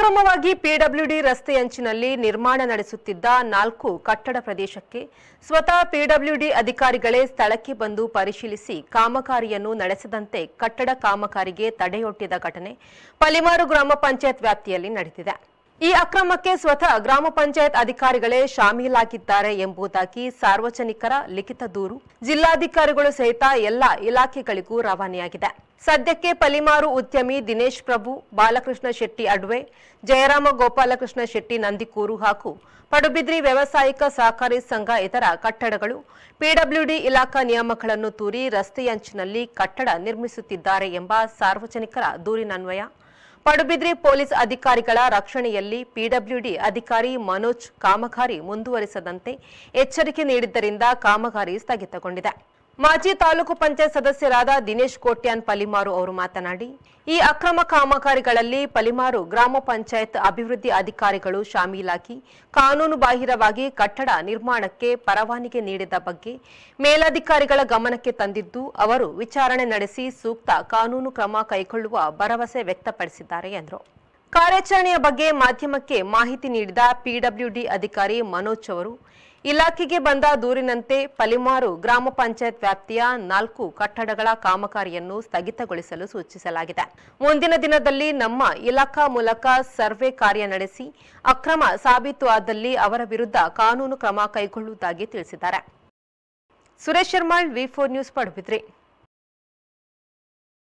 ಅಕ್ರಮವಾಗಿ ಪಿಡಬ್ಲ್ಯೂಡಿ ರಸ್ತೆ ಅಂಚಿನಲ್ಲಿ ನಿರ್ಮಾಣ ನಡೆಸುತ್ತಿದ್ದ ನಾಲ್ಕು ಕಟ್ಟಡ ಪ್ರದೇಶಕ್ಕೆ ಸ್ವತಃ ಪಿಡಬ್ಲ್ಯೂಡಿ ಅಧಿಕಾರಿಗಳೇ ಸ್ಥಳಕ್ಕೆ ಬಂದು ಪರಿಶೀಲಿಸಿ ಕಾಮಗಾರಿಯನ್ನು ನಡೆಸದಂತೆ ಕಟ್ಟಡ ಕಾಮಗಾರಿಗೆ ತಡೆಯೊಡ್ಡಿದ ಘಟನೆ ಪಲಿಮಾರು ಗ್ರಾಮ ಪಂಚಾಯತ್ ವ್ಯಾಪ್ತಿಯಲ್ಲಿ ನಡೆದಿದೆ ಈ ಅಕ್ರಮಕ್ಕೆ ಸ್ವತಃ ಗ್ರಾಮ ಪಂಚಾಯತ್ ಅಧಿಕಾರಿಗಳೇ ಶಾಮೀಲಾಗಿದ್ದಾರೆ ಎಂಬುದಾಗಿ ಸಾರ್ವಜನಿಕರ ಲಿಖಿತ ದೂರು ಜಿಲ್ಲಾಧಿಕಾರಿಗಳು ಸಹಿತ ಎಲ್ಲ ಇಲಾಖೆಗಳಿಗೂ ರವಾನೆಯಾಗಿದೆ ಸದ್ಯಕ್ಕೆ ಪಲಿಮಾರು ಉದ್ಯಮಿ ದಿನೇಶ್ ಪ್ರಭು ಬಾಲಕೃಷ್ಣ ಶೆಟ್ಟಿ ಅಡ್ವೆ ಜಯರಾಮ ಗೋಪಾಲಕೃಷ್ಣ ಶೆಟ್ಟಿ ನಂದಿಕೂರು ಹಾಗೂ ಪಡುಬಿದ್ರಿ ವ್ಯವಸಾಯಿಕ ಸಹಕಾರಿ ಸಂಘ ಇತರ ಕಟ್ಟಡಗಳು ಪಿಡಬ್ಲ್ಯೂಡಿ ಇಲಾಖಾ ನಿಯಮಗಳನ್ನು ತೂರಿ ರಸ್ತೆಯಂಚಿನಲ್ಲಿ ಕಟ್ಟಡ ನಿರ್ಮಿಸುತ್ತಿದ್ದಾರೆ ಎಂಬ ಸಾರ್ವಜನಿಕರ ದೂರಿನನ್ವಯ ಪಡುಬಿದ್ರಿ ಪೊಲೀಸ್ ಅಧಿಕಾರಿಗಳ ರಕ್ಷಣೆಯಲ್ಲಿ ಪಿಡಬ್ಲ್ಯೂಡಿ ಅಧಿಕಾರಿ ಮನೋಜ್ ಕಾಮಗಾರಿ ಮುಂದುವರಿಸದಂತೆ ಎಚ್ಚರಿಕೆ ನೀಡಿದ್ದರಿಂದ ಕಾಮಗಾರಿ ಸ್ಥಗಿತಗೊಂಡಿದೆ ಮಾಜಿ ತಾಲೂಕು ಪಂಚಾಯತ್ ಸದಸ್ಯರಾದ ದಿನೇಶ್ ಕೋಟ್ಯಾನ್ ಪಲಿಮಾರು ಅವರು ಮಾತನಾಡಿ ಈ ಅಕ್ರಮ ಕಾಮಗಾರಿಗಳಲ್ಲಿ ಪಲಿಮಾರು ಗ್ರಾಮ ಪಂಚಾಯತ್ ಅಭಿವೃದ್ಧಿ ಅಧಿಕಾರಿಗಳು ಶಾಮೀಲಾಗಿ ಕಾನೂನು ಬಾಹಿರವಾಗಿ ಕಟ್ಟಡ ನಿರ್ಮಾಣಕ್ಕೆ ಪರವಾನಿಗೆ ನೀಡಿದ ಬಗ್ಗೆ ಮೇಲಾಧಿಕಾರಿಗಳ ಗಮನಕ್ಕೆ ತಂದಿದ್ದು ಅವರು ವಿಚಾರಣೆ ನಡೆಸಿ ಸೂಕ್ತ ಕಾನೂನು ಕ್ರಮ ಕೈಗೊಳ್ಳುವ ಭರವಸೆ ವ್ಯಕ್ತಪಡಿಸಿದ್ದಾರೆ ಎಂದರು ಕಾರ್ಯಾಚರಣೆಯ ಬಗ್ಗೆ ಮಾಧ್ಯಮಕ್ಕೆ ಮಾಹಿತಿ ನೀಡಿದ ಪಿಡಬ್ಲ್ಯೂಡಿ ಅಧಿಕಾರಿ ಮನೋಜ್ ಅವರು ಇಲಾಖೆಗೆ ಬಂದ ದೂರಿನಂತೆ ಪಲಿಮಾರು ಗ್ರಾಮ ಪಂಚಾಯತ್ ವ್ಯಾಪ್ತಿಯ ನಾಲ್ಕು ಕಟ್ಟಡಗಳ ಕಾಮಗಾರಿಯನ್ನು ಸ್ಥಗಿತಗೊಳಿಸಲು ಸೂಚಿಸಲಾಗಿದೆ ಮುಂದಿನ ದಿನದಲ್ಲಿ ನಮ್ಮ ಇಲಾಖಾ ಮೂಲಕ ಸರ್ವೆ ಕಾರ್ಯ ನಡೆಸಿ ಅಕ್ರಮ ಸಾಬೀತು ಆದಲ್ಲಿ ಅವರ ವಿರುದ್ಧ ಕಾನೂನು ಕ್ರಮ ಕೈಗೊಳ್ಳುವುದಾಗಿ ತಿಳಿಸಿದ್ದಾರೆ ಸುರೇಶ್ ಶರ್ಮಾಳ್ ವಿ ಫೋರ್ ನ್ಯೂಸ್ ಪಡುಬಿದ್ರಿ